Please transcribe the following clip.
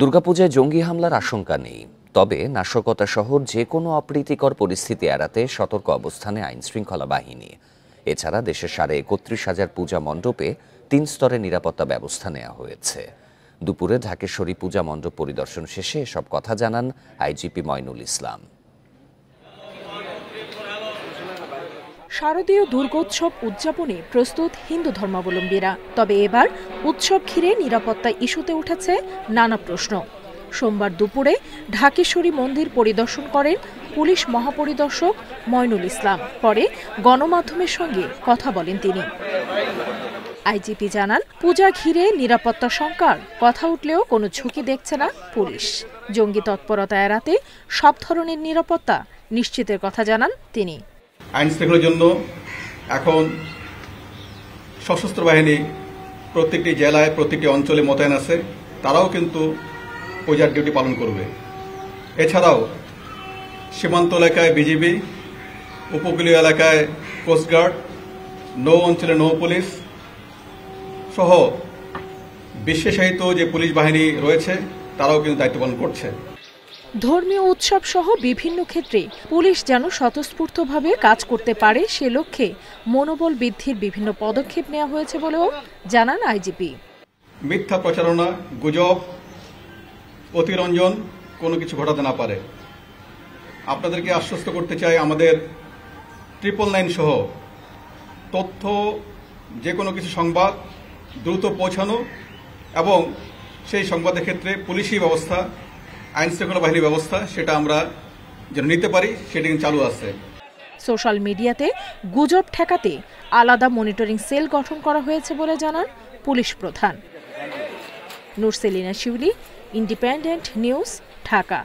দুর্গাপূজায় জঙ্গি হামলার আশঙ্কা নেই তবে নাশকতা শহর যে কোনো অপ্রীতিকর পরিস্থিতি এড়াতে সতর্ক অবস্থানে আইন শৃঙ্খলা বাহিনী এছাড়া দেশের সাড়ে একত্রিশ হাজার পূজা মণ্ডপে তিন স্তরে নিরাপত্তা ব্যবস্থা নেওয়া হয়েছে দুপুরে ঢাকেশ্বরী পূজা মণ্ডপ পরিদর্শন শেষে এসব কথা জানান আইজিপি ময়নুল ইসলাম শারদীয় দুর্গোৎসব উদযাপনে প্রস্তুত হিন্দু ধর্মাবলম্বীরা তবে এবার উৎসব ঘিরে নিরাপত্তা ইস্যুতে উঠেছে নানা প্রশ্ন সোমবার দুপুরে ঢাকেশ্বরী মন্দির পরিদর্শন করেন পুলিশ মহাপরিদর্শক ময়নুল ইসলাম পরে গণমাধ্যমের সঙ্গে কথা বলেন তিনি আইজিপি জানান পূজা ঘিরে নিরাপত্তা শঙ্কার কথা উঠলেও কোনো ঝুঁকি দেখছে না পুলিশ জঙ্গি তৎপরতা এড়াতে সব ধরনের নিরাপত্তা নিশ্চিতের কথা জানান তিনি আইন শৃঙ্খলার জন্য এখন সশস্ত্র বাহিনী প্রত্যেকটি জেলায় প্রত্যেকটি অঞ্চলে মোতায়েন আছে তারাও কিন্তু পূজার ডিউটি পালন করবে এছাড়াও সীমান্ত এলাকায় বিজিবি উপকূলীয় এলাকায় কোস্টগার্ড নৌ অঞ্চলে নৌ পুলিশ সহ বিশেষায়িত যে পুলিশ বাহিনী রয়েছে তারাও কিন্তু দায়িত্ব পালন করছে ধর্মীয় উৎসব সহ বিভিন্ন ক্ষেত্রে পুলিশ যেন স্বতঃস্ফূর্তভাবে কাজ করতে পারে সে লক্ষ্যে মনোবল বৃদ্ধির বিভিন্ন পদক্ষেপ নেওয়া হয়েছে বলেও জানান আইজিপি মিথ্যা প্রচারণা গুজব অতিরঞ্জন কোনো কিছু ঘটাতে না পারে আপনাদেরকে আশ্বস্ত করতে চাই আমাদের ট্রিপল নাইন সহ তথ্য যে কোনো কিছু সংবাদ দ্রুত পৌঁছানো এবং সেই সংবাদের ক্ষেত্রে পুলিশি ব্যবস্থা আইন শৃঙ্খলা বাহিনী ব্যবস্থা সেটা আমরা যেন নিতে পারি সেটি চালু আছে সোশ্যাল মিডিয়াতে গুজব ঠেকাতে আলাদা মনিটরিং সেল গঠন করা হয়েছে বলে জানান পুলিশ প্রধান নুরসেলিনা শিউলি ইন্ডিপেন্ডেন্ট নিউজ ঢাকা